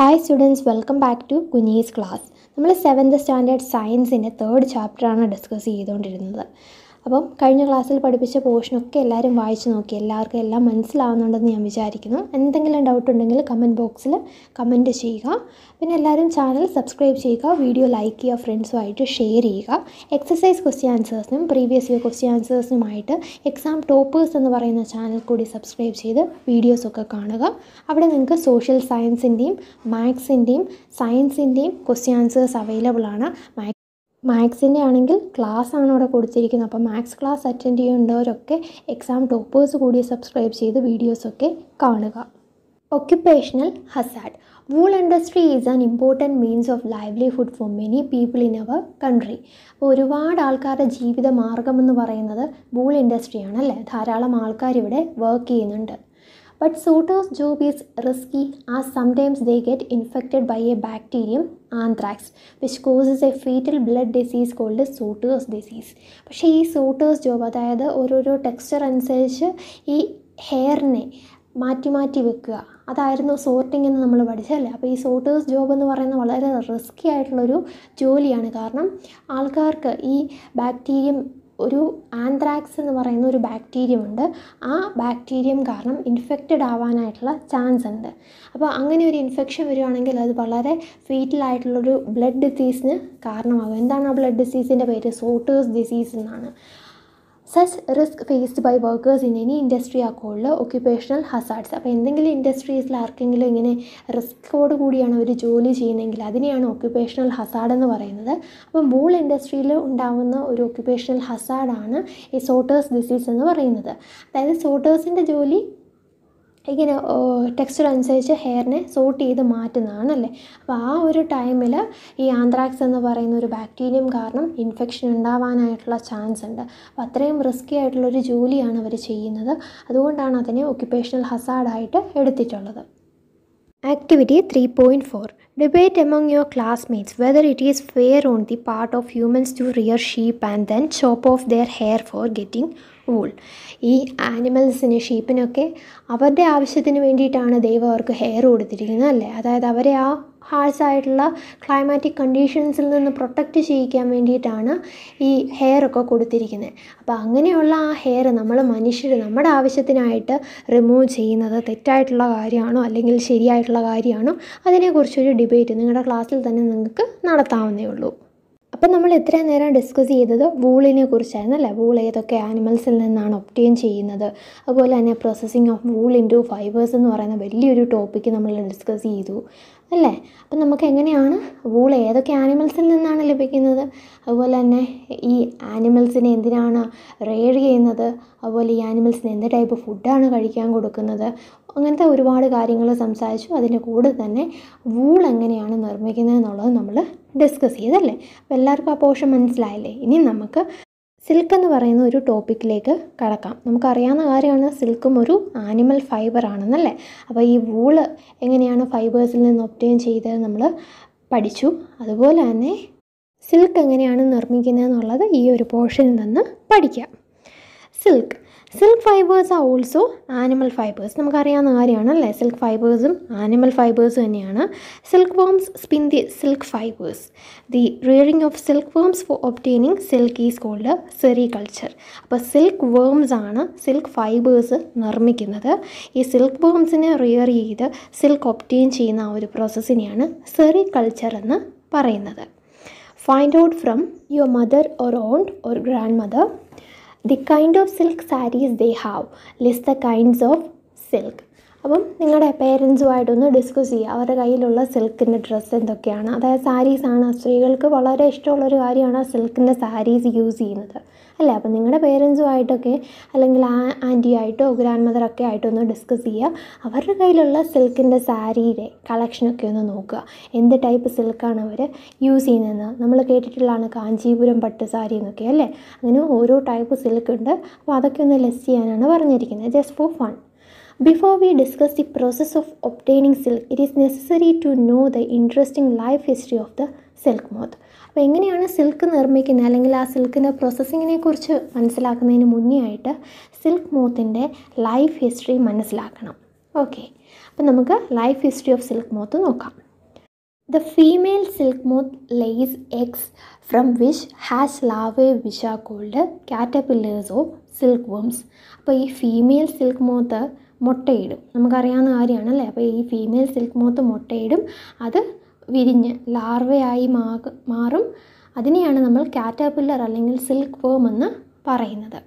Hi students welcome back to Kunjis class നമ്മൾ seventh standard സയൻസിൻ്റെ third ചാപ്റ്ററാണ് ഡിസ്കസ് ചെയ്തുകൊണ്ടിരുന്നത് അപ്പം കഴിഞ്ഞ ക്ലാസ്സിൽ പഠിപ്പിച്ച പോർഷനൊക്കെ എല്ലാവരും വായിച്ചു നോക്കി എല്ലാവർക്കും എല്ലാം മനസ്സിലാവുന്നുണ്ടെന്ന് ഞാൻ വിചാരിക്കുന്നു എന്തെങ്കിലും ഡൗട്ട് ഉണ്ടെങ്കിൽ കമൻറ്റ് ബോക്സിൽ കമൻറ്റ് ചെയ്യുക പിന്നെ എല്ലാവരും ചാനൽ സബ്സ്ക്രൈബ് ചെയ്യുക വീഡിയോ ലൈക്ക് ചെയ്യുക ഫ്രണ്ട്സുമായിട്ട് ഷെയർ ചെയ്യുക എക്സസൈസ് ക്വസ്റ്റ്യൻ ആൻസേഴ്സിനും പ്രീവിയസ് ഇയർ ക്വസ്റ്റ്യൻ ആൻസേഴ്സിനുമായിട്ട് എക്സാം ടോപ്പേഴ്സ് എന്ന് പറയുന്ന ചാനൽ കൂടി സബ്സ്ക്രൈബ് ചെയ്ത് വീഡിയോസൊക്കെ കാണുക അവിടെ നിങ്ങൾക്ക് സോഷ്യൽ സയൻസിൻ്റെയും മാത്സിൻ്റെയും സയൻസിൻ്റെയും ക്വസ്റ്റ്യൻ ആൻസേഴ്സ് അവൈലബിൾ ആണ് മാത്സിൻ്റെ ആണെങ്കിൽ ക്ലാസ് ആണ് ഇവിടെ കൊടുത്തിരിക്കുന്നത് അപ്പോൾ മാത്സ് ക്ലാസ് അറ്റൻഡ് ചെയ്യേണ്ടവരൊക്കെ എക്സാം ടോപ്പേഴ്സ് കൂടി സബ്സ്ക്രൈബ് ചെയ്ത് വീഡിയോസൊക്കെ കാണുക occupational hazard wool industry is an important means of livelihood for many people in our country അപ്പോൾ ഒരുപാട് ആൾക്കാരുടെ ജീവിത മാർഗം എന്ന് പറയുന്നത് വൂൾ ഇൻഡസ്ട്രിയാണ് അല്ലേ ധാരാളം ആൾക്കാർ ഇവിടെ വർക്ക് ചെയ്യുന്നുണ്ട് But Soto's job is risky as sometimes they get infected by a bacterium, anthrax, which causes a fatal blood disease called Soto's disease. പക്ഷേ ഈ സോട്ടേഴ്സ് ജോബ് അതായത് ഓരോരോ ടെക്സ്ചർ അനുസരിച്ച് ഈ ഹെയറിനെ മാറ്റി മാറ്റി വെക്കുക അതായിരുന്നു സോർട്ടിംഗ് എന്ന് നമ്മൾ പഠിച്ചല്ലേ അപ്പോൾ ഈ സോർട്ടേഴ്സ് ജോബ് എന്ന് പറയുന്ന വളരെ റിസ്ക്കി ആയിട്ടുള്ളൊരു ജോലിയാണ് കാരണം ആൾക്കാർക്ക് ഈ ബാക്ടീരിയം ഒരു ആന്ത്രാക്സ് എന്ന് പറയുന്ന ഒരു ബാക്ടീരിയം ഉണ്ട് ആ ബാക്ടീരിയം കാരണം ഇൻഫെക്റ്റഡ് ആവാനായിട്ടുള്ള ചാൻസ് ഉണ്ട് അപ്പോൾ അങ്ങനെ ഒരു ഇൻഫെക്ഷൻ വരികയാണെങ്കിൽ അത് വളരെ ഫീറ്റലായിട്ടുള്ളൊരു ബ്ലഡ് ഡിസീസിന് കാരണമാകും എന്താണ് ആ ബ്ലഡ് ഡിസീസിൻ്റെ പേര് സോട്ടേഴ്സ് ഡിസീസ് എന്നാണ് such risk faced by workers in any industry ആ കോളിൽ ഒക്യുപേഷണൽ ഹസാർഡ്സ് അപ്പോൾ എന്തെങ്കിലും ഇൻഡസ്ട്രീസിൽ ആർക്കെങ്കിലും ഇങ്ങനെ റിസ്ക്കോട് കൂടിയാണ് അവർ ജോലി ചെയ്യുന്നതെങ്കിൽ അതിനെയാണ് ഒക്യുപേഷണൽ ഹസാർഡ് എന്ന് പറയുന്നത് അപ്പം മൂൾ ഇൻഡസ്ട്രിയിൽ ഉണ്ടാകുന്ന ഒരു ഒക്യുപേഷണൽ ഹസാർഡാണ് ഈ സോട്ടേഴ്സ് ഡിസീസ് എന്ന് പറയുന്നത് അതായത് സോട്ടേഴ്സിൻ്റെ ജോലി ഇങ്ങനെ ടെക്സ്ചർ അനുസരിച്ച് ഹെയറിനെ സോർട്ട് ചെയ്ത് മാറ്റുന്നതാണല്ലേ അപ്പോൾ ആ ഒരു ടൈമിൽ ഈ ആന്ത്രാക്സ് എന്ന് പറയുന്ന ഒരു ബാക്ടീരിയം കാരണം ഇൻഫെക്ഷൻ ഉണ്ടാവാനായിട്ടുള്ള ചാൻസ് ഉണ്ട് അപ്പോൾ അത്രയും റിസ്ക്കി ഒരു ജോലിയാണ് അവർ ചെയ്യുന്നത് അതുകൊണ്ടാണ് അതിനെ ഒക്യുപ്പേഷണൽ ഹസാഡായിട്ട് എടുത്തിട്ടുള്ളത് activity three point four debate among your classmates whether it is fair on the part of humans to rear sheep and then chop off their hair for getting wool ഈ ആനിമൽസിന് ഷീപ്പിനൊക്കെ അവരുടെ ആവശ്യത്തിന് വേണ്ടിയിട്ടാണ് ദൈവം അവർക്ക് ഹെയർ കൊടുത്തിരിക്കുന്നത് അല്ലേ അതായത് അവരെ ആ ഹാർസ് ആയിട്ടുള്ള ക്ലൈമാറ്റിക് കണ്ടീഷൻസിൽ നിന്ന് പ്രൊട്ടക്റ്റ് ചെയ്യിക്കാൻ വേണ്ടിയിട്ടാണ് ഈ ഹെയർ ഒക്കെ കൊടുത്തിരിക്കുന്നത് അപ്പോൾ അങ്ങനെയുള്ള ആ ഹെയർ നമ്മൾ മനുഷ്യർ നമ്മുടെ ആവശ്യത്തിനായിട്ട് റിമൂവ് ചെയ്യുന്നത് തെറ്റായിട്ടുള്ള കാര്യമാണോ അല്ലെങ്കിൽ ശരിയായിട്ടുള്ള കാര്യമാണോ അതിനെക്കുറിച്ചൊരു ഡിബേറ്റ് നിങ്ങളുടെ ക്ലാസ്സിൽ തന്നെ നിങ്ങൾക്ക് നടത്താവുന്നേ ഉള്ളൂ അപ്പം നമ്മൾ ഇത്രയും നേരം ഡിസ്കസ് ചെയ്തത് വൂളിനെ കുറിച്ചായിരുന്നു അല്ലേ വൂൾ ഏതൊക്കെ ആനിമൽസിൽ നിന്നാണ് ഒപ്റ്റെയിൻ ചെയ്യുന്നത് അതുപോലെ തന്നെ processing of wool to fibres എന്ന് പറയുന്ന വലിയൊരു ടോപ്പിക്ക് നമ്മൾ ഡിസ്കസ് ചെയ്തു അല്ലേ അപ്പം നമുക്ക് എങ്ങനെയാണ് വൂൾ ഏതൊക്കെ ആനിമൽസിൽ നിന്നാണ് ലഭിക്കുന്നത് അതുപോലെ തന്നെ ഈ ആനിമൽസിനെ എന്തിനാണ് റേഡ് ചെയ്യുന്നത് അതുപോലെ ഈ ആനിമൽസിന് എന്ത് ടൈപ്പ് ഫുഡാണ് കഴിക്കാൻ കൊടുക്കുന്നത് അങ്ങനത്തെ ഒരുപാട് കാര്യങ്ങൾ സംസാരിച്ചു അതിൻ്റെ കൂടെ തന്നെ വൂൾ എങ്ങനെയാണ് നിർമ്മിക്കുന്നത് എന്നുള്ളത് നമ്മൾ ഡിസ്കസ് ചെയ്തല്ലേ അപ്പോൾ എല്ലാവർക്കും ആ പോർഷൻ മനസ്സിലായില്ലേ ഇനി നമുക്ക് സിൽക്ക് എന്ന് പറയുന്ന ഒരു ടോപ്പിക്കിലേക്ക് കടക്കാം നമുക്കറിയാവുന്ന കാര്യമാണ് സിൽക്കും ഒരു ആനിമൽ ഫൈബർ ആണെന്നല്ലേ അപ്പോൾ ഈ വൂള് എങ്ങനെയാണ് ഫൈബേഴ്സിൽ നിന്ന് ഒപ്റ്റെയിൻ ചെയ്ത് നമ്മൾ പഠിച്ചു അതുപോലെ തന്നെ സിൽക്ക് എങ്ങനെയാണ് നിർമ്മിക്കുന്നത് എന്നുള്ളത് ഈ ഒരു പോർഷനിൽ നിന്ന് പഠിക്കാം silk silk fibres are also animal fibres നമുക്കറിയാവുന്ന കാര്യമാണ് അല്ലേ സിൽക്ക് ഫൈബേഴ്സും ആനിമൽ ഫൈബേഴ്സും തന്നെയാണ് silk worms spin the silk fibres the rearing of silk worms for obtaining silk is called sericulture അപ്പോൾ സിൽക്ക് വേംസ് ആണ് സിൽക്ക് ഫൈബേഴ്സ് നിർമ്മിക്കുന്നത് ഈ സിൽക്ക് വേംസിനെ റിയർ ചെയ്ത് സിൽക്ക് ഒപ്റ്റെയിൻ ചെയ്യുന്ന ആ ഒരു പ്രോസസ്സിനെയാണ് സെറികൾച്ചർ എന്ന് പറയുന്നത് find out from your mother or on or grandmother the kind of silk sarees they have list the kinds of silk അപ്പം നിങ്ങളുടെ പേരൻസുമായിട്ടൊന്ന് ഡിസ്കസ് ചെയ്യുക അവരുടെ കയ്യിലുള്ള സിൽക്കിൻ്റെ ഡ്രസ്സ് എന്തൊക്കെയാണ് അതായത് സാരീസാണ് സ്ത്രീകൾക്ക് വളരെ ഇഷ്ടമുള്ളൊരു കാര്യമാണ് സിൽക്കിൻ്റെ സാരീസ് യൂസ് ചെയ്യുന്നത് അല്ലേ അപ്പം നിങ്ങളുടെ പേരൻസുമായിട്ടൊക്കെ അല്ലെങ്കിൽ ആ ആൻറ്റി ആയിട്ടോ ഗ്രാൻഡ് മദറൊക്കെ ആയിട്ടോ ഒന്ന് ഡിസ്കസ് ചെയ്യുക അവരുടെ കയ്യിലുള്ള സിൽക്കിൻ്റെ സാരിയുടെ കളക്ഷനൊക്കെ ഒന്ന് നോക്കുക എന്ത് ടൈപ്പ് സിൽക്കാണ് അവർ യൂസ് ചെയ്യുന്നതെന്ന് നമ്മൾ കേട്ടിട്ടുള്ളതാണ് കാഞ്ചീപുരം പട്ട് സാരി എന്നൊക്കെ അല്ലേ അങ്ങനെ ഓരോ ടൈപ്പ് സിൽക്ക് ഉണ്ട് അപ്പോൾ അതൊക്കെ ഒന്ന് ലെസ് ചെയ്യാനാണ് പറഞ്ഞിരിക്കുന്നത് just for fun Before we discuss the process of obtaining silk, it is necessary to know the interesting life history of the silk moth അപ്പോൾ എങ്ങനെയാണ് സിൽക്ക് നിർമ്മിക്കുന്നത് അല്ലെങ്കിൽ ആ സിൽക്കിൻ്റെ പ്രോസസ്സിങ്ങിനെ കുറിച്ച് മനസ്സിലാക്കുന്നതിന് മുന്നേ ആയിട്ട് സിൽക്ക് മോത്തിൻ്റെ ലൈഫ് ഹിസ്റ്ററി മനസ്സിലാക്കണം ഓക്കെ അപ്പോൾ നമുക്ക് life history of silk moth നോക്കാം the female silk moth lays eggs from which has larvae which called caterpillars of silk worms അപ്പോൾ ഈ ഫീമെയിൽ സിൽക്ക് മോത്ത് മുട്ടയിടും നമുക്കറിയാവുന്ന കാര്യമാണല്ലേ അപ്പോൾ ഈ ഫീമെയിൽ സിൽക്ക് മോത്ത് മുട്ടയിടും അത് വിരിഞ്ഞ് ലാർവയായി മാറും അതിനെയാണ് നമ്മൾ കാറ്റാപില്ലർ അല്ലെങ്കിൽ സിൽക്ക് ഫോം എന്ന് പറയുന്നത്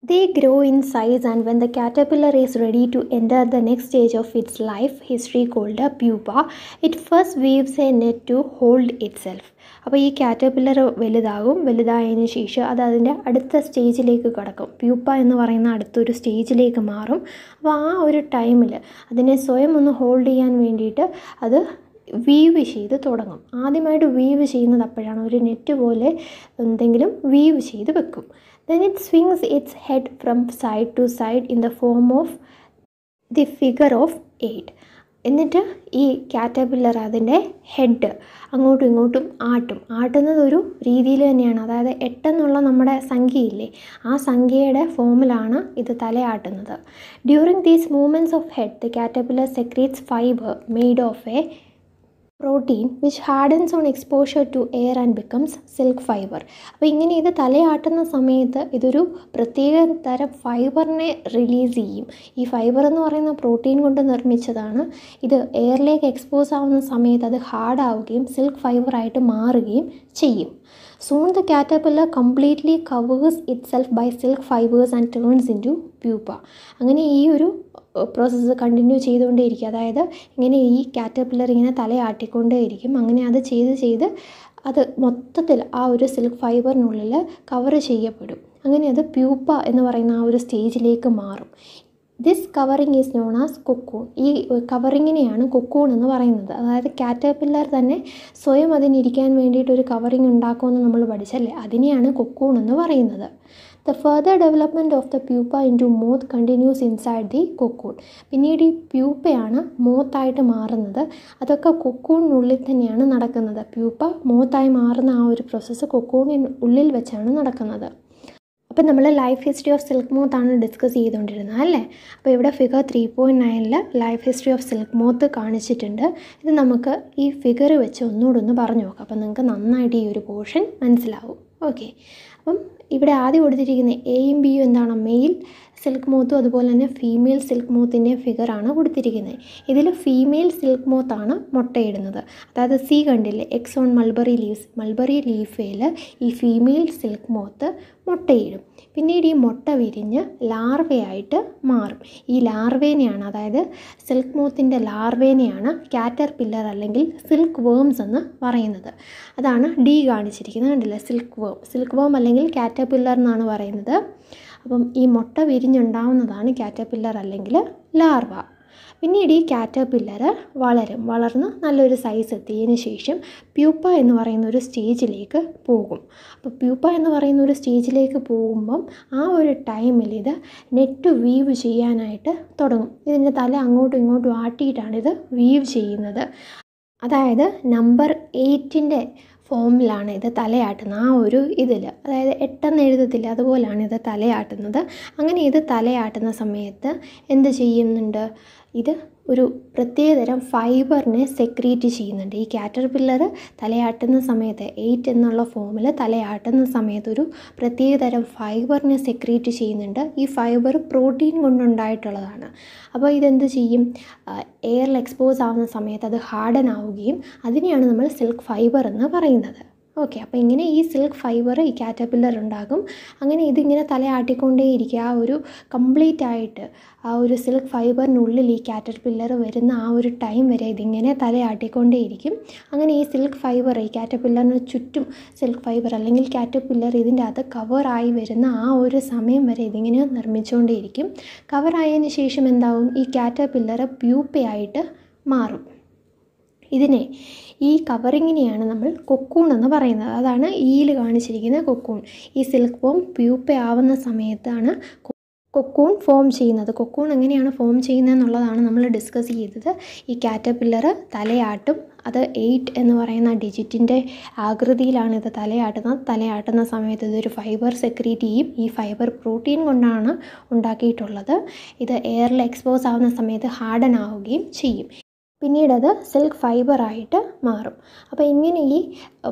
They grow in size, and when the caterpillar is ready to enter the next stage of its life history called a pupa, it first weaves a net to hold itself. അപ്പോൾ ഈ caterpillar വലുതാകും വലുതായതിനു ശേഷം അത് അതിൻ്റെ അടുത്ത സ്റ്റേജിലേക്ക് കടക്കും pupa എന്ന് പറയുന്ന അടുത്തൊരു സ്റ്റേജിലേക്ക് മാറും അപ്പോൾ ആ ഒരു ടൈമിൽ അതിനെ സ്വയം ഒന്ന് ഹോൾഡ് ചെയ്യാൻ വേണ്ടിയിട്ട് അത് വീവ് ചെയ്ത് തുടങ്ങും ആദ്യമായിട്ട് വീവ് ചെയ്യുന്നത് അപ്പോഴാണ് ഒരു നെറ്റ് പോലെ എന്തെങ്കിലും വീവ് ചെയ്ത് വെക്കും Then it swings its head from side to side in the form of the figure of eight എന്നിട്ട് ഈ കാറ്റബില്ലർ അതിൻ്റെ ഹെഡ് അങ്ങോട്ടും ഇങ്ങോട്ടും ആട്ടും ആട്ടുന്നതൊരു രീതിയിൽ തന്നെയാണ് അതായത് എട്ടെന്നുള്ള നമ്മുടെ സംഖ്യയില്ലേ ആ സംഖ്യയുടെ ഫോമിലാണ് ഇത് തലയാട്ടുന്നത് during these movements of head the caterpillar secretes fibre made of a protein which hardens on exposure to air and becomes silk fibre അപ്പോൾ ഇങ്ങനെ ഇത് തലയാട്ടുന്ന സമയത്ത് ഇതൊരു പ്രത്യേക തരം ഫൈബറിനെ റിലീസ് ചെയ്യും ഈ ഫൈബർ എന്ന് പറയുന്ന പ്രോട്ടീൻ കൊണ്ട് നിർമ്മിച്ചതാണ് ഇത് എയറിലേക്ക് എക്സ്പോസ് ആവുന്ന സമയത്ത് അത് ഹാർഡ് ആവുകയും സിൽക്ക് ഫൈബറായിട്ട് മാറുകയും ചെയ്യും Soon completely covers itself by silk silk and turns into pupa അങ്ങനെ ഈ ഒരു പ്രോസസ്സ് കണ്ടിന്യൂ ചെയ്തുകൊണ്ടേയിരിക്കും അതായത് ഇങ്ങനെ ഈ കാറ്റർപില്ലർ ഇങ്ങനെ ഇരിക്കും അങ്ങനെ അത് ചെയ്ത് ചെയ്ത് അത് മൊത്തത്തിൽ ആ ഒരു സിൽക്ക് ഫൈബറിനുള്ളിൽ കവർ ചെയ്യപ്പെടും അങ്ങനെ അത് പ്യൂപ്പ എന്ന് പറയുന്ന ആ ഒരു സ്റ്റേജിലേക്ക് മാറും this covering is known as cocoon ഈ കവറിങ്ങിനെയാണ് കൊക്കൂൺ എന്ന് പറയുന്നത് അതായത് കാറ്റർപില്ലർ തന്നെ സ്വയം അതിനിരിക്കാൻ വേണ്ടിയിട്ടൊരു കവറിങ് ഉണ്ടാക്കുമെന്ന് നമ്മൾ പഠിച്ചല്ലേ അതിനെയാണ് കൊക്കൂൺ എന്ന് പറയുന്നത് the further development of the pupa into moth continues inside the cocoon പിന്നീട് ഈ പ്യൂപ്പയാണ് മോത്തായിട്ട് മാറുന്നത് അതൊക്കെ കൊക്കൂണിനുള്ളിൽ തന്നെയാണ് നടക്കുന്നത് പ്യൂപ്പ മോത്തായി മാറുന്ന ആ ഒരു പ്രോസസ്സ് കൊക്കൂണിനുള്ളിൽ വെച്ചാണ് നടക്കുന്നത് അപ്പം നമ്മൾ ലൈഫ് ഹിസ്റ്ററി ഓഫ് സിൽക്ക് ആണ് ഡിസ്കസ് ചെയ്തുകൊണ്ടിരുന്നത് അല്ലേ അപ്പോൾ ഇവിടെ ഫിഗർ ത്രീ പോയിൻറ്റ് നയനിൽ life history of silk moth കാണിച്ചിട്ടുണ്ട് ഇത് നമുക്ക് ഈ ഫിഗർ വെച്ച് ഒന്നുകൂടെ ഒന്ന് പറഞ്ഞു നോക്കാം അപ്പം നിങ്ങൾക്ക് നന്നായിട്ട് ഈ ഒരു പോർഷൻ മനസ്സിലാവും ഓക്കെ അപ്പം ഇവിടെ ആദ്യം കൊടുത്തിരിക്കുന്ന എയും ബിയും എന്താണ് മെയിൽ സിൽക്ക് മൂത്തും അതുപോലെ തന്നെ ഫീമെയിൽ സിൽക്ക് മോത്തിൻ്റെ ഫിഗറാണ് കൊടുത്തിരിക്കുന്നത് ഇതിൽ ഫീമെയിൽ സിൽക്ക് മൂത്താണ് മുട്ടയിടുന്നത് അതായത് സി കണ്ടില്ലേ eggs on mulberry leaves mulberry ലീഫയിൽ ഈ ഫീമെയിൽ സിൽക്ക് മൂത്ത് മുട്ടയിടും പിന്നീട് ഈ മുട്ട വിരിഞ്ഞ് ലാർവയായിട്ട് മാറും ഈ ലാർവേനെയാണ് അതായത് സിൽക്ക് മൂത്തിൻ്റെ ലാർവേനെയാണ് കാറ്റർ പില്ലർ അല്ലെങ്കിൽ സിൽക്ക് വേംസ് എന്ന് പറയുന്നത് അതാണ് ഡി കാണിച്ചിരിക്കുന്നത് കണ്ടില്ല സിൽക്ക് വേം സിൽക്ക് വേം അല്ലെങ്കിൽ കാറ്റർ പില്ലർ എന്നാണ് പറയുന്നത് അപ്പം ഈ മുട്ട വിരിഞ്ഞുണ്ടാവുന്നതാണ് കാറ്റർപില്ലർ അല്ലെങ്കിൽ ലാർവ പിന്നീട് ഈ കാറ്റർപില്ലർ വളരും വളർന്ന് നല്ലൊരു സൈസ് എത്തിയതിന് ശേഷം പ്യൂപ്പ എന്ന് പറയുന്ന ഒരു സ്റ്റേജിലേക്ക് പോകും അപ്പോൾ പ്യൂപ്പ എന്ന് പറയുന്ന ഒരു സ്റ്റേജിലേക്ക് പോകുമ്പം ആ ഒരു ടൈമിൽ ഇത് നെറ്റ് വീവ് ചെയ്യാനായിട്ട് തുടങ്ങും ഇതിൻ്റെ തല അങ്ങോട്ടും ഇങ്ങോട്ടും ആട്ടിയിട്ടാണ് ഇത് വീവ് ചെയ്യുന്നത് അതായത് നമ്പർ എയ്റ്റിൻ്റെ ഫോമിലാണ് ഇത് തലയാട്ടുന്നത് ആ ഒരു ഇതിൽ അതായത് എട്ടെന്ന് എഴുതത്തില്ല അതുപോലെയാണ് ഇത് തലയാട്ടുന്നത് അങ്ങനെ ഇത് തലയാട്ടുന്ന സമയത്ത് എന്ത് ചെയ്യുന്നുണ്ട് ഇത് ഒരു പ്രത്യേകതരം ഫൈബറിനെ സെക്രീറ്റ് ചെയ്യുന്നുണ്ട് ഈ കാറ്റർപില്ലർ തലയാട്ടുന്ന സമയത്ത് എയ്റ്റ് എന്നുള്ള ഫോമിൽ തലയാട്ടുന്ന സമയത്ത് ഒരു പ്രത്യേകതരം ഫൈബറിനെ സെക്രീറ്റ് ചെയ്യുന്നുണ്ട് ഈ ഫൈബർ പ്രോട്ടീൻ കൊണ്ടുണ്ടായിട്ടുള്ളതാണ് അപ്പോൾ ഇതെന്ത് ചെയ്യും എയറിൽ എക്സ്പോസ് ആവുന്ന സമയത്ത് അത് ഹാർഡൻ ആവുകയും അതിനെയാണ് നമ്മൾ സിൽക്ക് ഫൈബർ എന്ന് പറയുന്നത് ഓക്കെ അപ്പോൾ ഇങ്ങനെ ഈ സിൽക്ക് ഫൈബർ ഈ കാറ്റർപില്ലർ ഉണ്ടാകും അങ്ങനെ ഇതിങ്ങനെ ഇരിക്കുക ആ ഒരു കംപ്ലീറ്റ് ആയിട്ട് ആ ഒരു സിൽക്ക് ഫൈബറിനുള്ളിൽ ഈ കാറ്റർപില്ലർ വരുന്ന ആ ഒരു ടൈം വരെ ഇതിങ്ങനെ ഇരിക്കും അങ്ങനെ ഈ സിൽക്ക് ഫൈബർ ഈ കാറ്റർപില്ലറിന് ചുറ്റും സിൽക്ക് ഫൈബർ അല്ലെങ്കിൽ കാറ്റർപില്ലർ ഇതിൻ്റെ അകത്ത് കവറായി വരുന്ന ആ ഒരു സമയം വരെ ഇതിങ്ങനെ നിർമ്മിച്ചുകൊണ്ടേയിരിക്കും കവറായതിന് ശേഷം എന്താവും ഈ കാറ്റർപില്ലർ പ്യൂപ്പയായിട്ട് മാറും ഇതിനെ ഈ കവറിങ്ങിനെയാണ് നമ്മൾ കൊക്കൂൺ എന്ന് പറയുന്നത് അതാണ് ഈയിൽ കാണിച്ചിരിക്കുന്ന കൊക്കൂൺ ഈ സിൽക്ക് ഫോം പ്യൂപ്പ ആവുന്ന സമയത്താണ് കൊക്കൂൺ ഫോം ചെയ്യുന്നത് കൊക്കൂൺ എങ്ങനെയാണ് ഫോം ചെയ്യുന്നത് എന്നുള്ളതാണ് നമ്മൾ ഡിസ്കസ് ചെയ്തത് ഈ കാറ്റപ്പില്ലർ തലയാട്ടും അത് എയ്റ്റ് എന്ന് പറയുന്ന ഡിജിറ്റിൻ്റെ ആകൃതിയിലാണ് ഇത് തലയാട്ടുന്നത് തലയാട്ടുന്ന സമയത്ത് ഇതൊരു ഫൈബർ സെക്രീറ്റ് ചെയ്യും ഈ ഫൈബർ പ്രോട്ടീൻ കൊണ്ടാണ് ഉണ്ടാക്കിയിട്ടുള്ളത് ഇത് എയറിൽ എക്സ്പോസ് ആവുന്ന സമയത്ത് ഹാർഡൻ ആവുകയും ചെയ്യും പിന്നീടത് സിൽക്ക് ഫൈബറായിട്ട് മാറും അപ്പോൾ ഇങ്ങനെ ഈ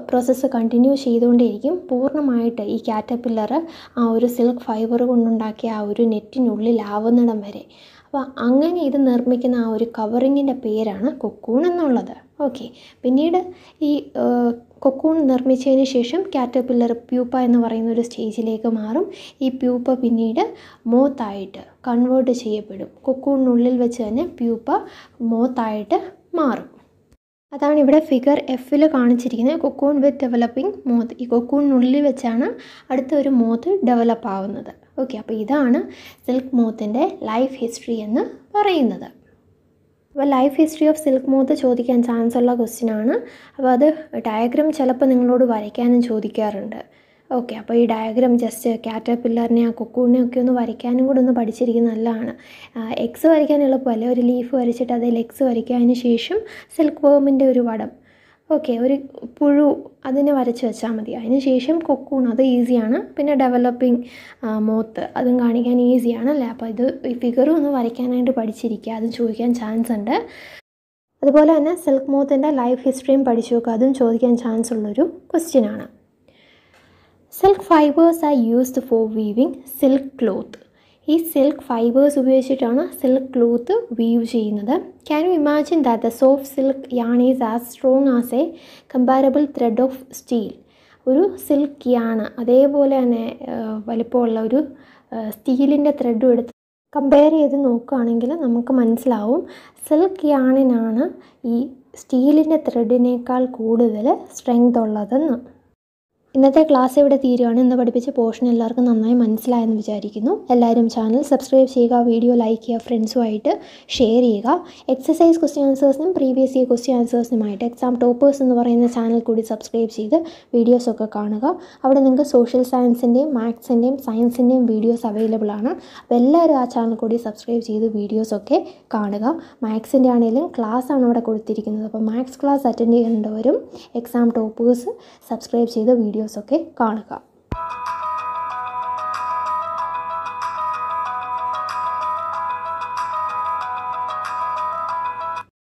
പ്രോസസ്സ് കണ്ടിന്യൂ ചെയ്തുകൊണ്ടേയിരിക്കും പൂർണ്ണമായിട്ട് ഈ കാറ്റപ്പില്ലർ ആ ഒരു സിൽക്ക് ഫൈബർ കൊണ്ടുണ്ടാക്കിയ ആ ഒരു നെറ്റിനുള്ളിലാവുന്നിടം വരെ അപ്പോൾ അങ്ങനെ ഇത് നിർമ്മിക്കുന്ന ആ ഒരു കവറിങ്ങിൻ്റെ പേരാണ് കൊക്കൂൺ എന്നുള്ളത് ഓക്കെ പിന്നീട് ഈ കൊക്കൂൺ നിർമ്മിച്ചതിന് ശേഷം കാറ്റപ്പില്ലർ പ്യൂപ്പ എന്ന് പറയുന്ന ഒരു സ്റ്റേജിലേക്ക് മാറും ഈ പ്യൂപ്പ പിന്നീട് മോത്തായിട്ട് കൺവേർട്ട് ചെയ്യപ്പെടും കൊക്കൂണിനുള്ളിൽ വെച്ച് തന്നെ പ്യൂപ്പ മോത്തായിട്ട് മാറും അതാണ് ഇവിടെ ഫിഗർ എഫിൽ കാണിച്ചിരിക്കുന്നത് കൊക്കൂൺ വിത്ത് ഡെവലപ്പിംഗ് മോത്ത് ഈ കൊക്കൂണിനുള്ളിൽ വെച്ചാണ് അടുത്ത ഒരു മോത്ത് ഡെവലപ്പ് ആവുന്നത് ഓക്കെ അപ്പോൾ ഇതാണ് സിൽക്ക് മോത്തിൻ്റെ ലൈഫ് ഹിസ്റ്ററി എന്ന് പറയുന്നത് അപ്പോൾ life history of silk moth ചോദിക്കാൻ ചാൻസ് ഉള്ള ക്വസ്റ്റ്യൻ ആണ് അപ്പോൾ അത് ഡയഗ്രാം ചിലപ്പോൾ നിങ്ങളോട് വരയ്ക്കാനും ചോദിക്കാറുണ്ട് ഓക്കെ അപ്പോൾ ഈ ഡയഗ്രാം ജസ്റ്റ് പില്ലറിനെ ആ കൊക്കൂണിനെ ഒക്കെ ഒന്ന് വരയ്ക്കാനും കൂടെ ഒന്ന് പഠിച്ചിരിക്കുന്നത് നല്ലതാണ് എക്സ് വരയ്ക്കാൻ എളുപ്പമല്ലേ ഒരു ലീഫ് വരച്ചിട്ട് അതിൽ എക്സ് വരയ്ക്കാതിന് ശേഷം സിൽക്ക് വേമിൻ്റെ ഒരു വടം ഓക്കെ ഒരു പുഴു അതിനെ വരച്ച് വെച്ചാൽ മതി അതിന് ശേഷം കൊക്കൂൺ അത് ഈസിയാണ് പിന്നെ ഡെവലപ്പിംഗ് മോത്ത് അതും കാണിക്കാൻ ഈസിയാണ് അല്ലേ അപ്പോൾ ഇത് ഈ ഫിഗറും ഒന്ന് വരയ്ക്കാനായിട്ട് പഠിച്ചിരിക്കുക അതും ചോദിക്കാൻ ചാൻസ് ഉണ്ട് അതുപോലെ തന്നെ സിൽക്ക് മോത്തിൻ്റെ ലൈഫ് ഹിസ്റ്ററിയും പഠിച്ചു നോക്കുക അതും ചോദിക്കാൻ ചാൻസ് ഉള്ളൊരു ക്വസ്റ്റ്യനാണ് silk fibres are used for weaving silk cloth ഈ സിൽക്ക് ഫൈബേഴ്സ് ഉപയോഗിച്ചിട്ടാണ് സിൽക്ക് ക്ലോത്ത് വീവ് ചെയ്യുന്നത് can you imagine that the soft silk yarn is as strong as a comparable thread of steel ഒരു silk yarn അതേപോലെ തന്നെ വലിപ്പമുള്ള ഒരു സ്റ്റീലിൻ്റെ ത്രെഡും എടുത്ത് കമ്പയർ ചെയ്ത് നോക്കുകയാണെങ്കിൽ നമുക്ക് മനസ്സിലാവും സിൽക്ക് യാണിനാണ് ഈ സ്റ്റീലിൻ്റെ ത്രെഡിനേക്കാൾ കൂടുതൽ സ്ട്രെങ്ത് ഉള്ളതെന്ന് ഇന്നത്തെ ക്ലാസ് ഇവിടെ തീരുവാണ് ഇന്ന് പഠിപ്പിച്ച പോർഷൻ എല്ലാവർക്കും നന്നായി മനസ്സിലായെന്ന് വിചാരിക്കുന്നു എല്ലാവരും ചാനൽ സബ്സ്ക്രൈബ് ചെയ്യുക വീഡിയോ ലൈക്ക് ചെയ്യുക ഫ്രണ്ട്സുമായിട്ട് ഷെയർ ചെയ്യുക എക്സസൈസ് ക്വസ്റ്റ്യൻ ആൻസേഴ്സിനും പ്രീവിയസ് ഇയർ ക്വസ്റ്റ്യൻ ആൻസേഴ്സിനുമായിട്ട് എക്സാം ടോപ്പേഴ്സ് എന്ന് പറയുന്ന ചാനൽ കൂടി സബ്സ്ക്രൈബ് ചെയ്ത് വീഡിയോസൊക്കെ കാണുക അവിടെ നിങ്ങൾക്ക് സോഷ്യൽ സയൻസിൻ്റെയും മാത്സിൻ്റെയും സയൻസിൻ്റെയും വീഡിയോസ് അവൈലബിൾ ആണ് അപ്പോൾ എല്ലാവരും ആ ചാനൽ കൂടി സബ്സ്ക്രൈബ് ചെയ്ത് വീഡിയോസൊക്കെ കാണുക മാത്സിൻ്റെ ആണെങ്കിലും ക്ലാസ് ആണ് അവിടെ കൊടുത്തിരിക്കുന്നത് അപ്പോൾ മാത്സ് ക്ലാസ് അറ്റൻഡ് ചെയ്യേണ്ടവരും എക്സാം ടോപ്പേഴ്സ് സബ്സ്ക്രൈബ് ചെയ്ത് വീഡിയോ വീഡിയോസൊക്കെ കാണുക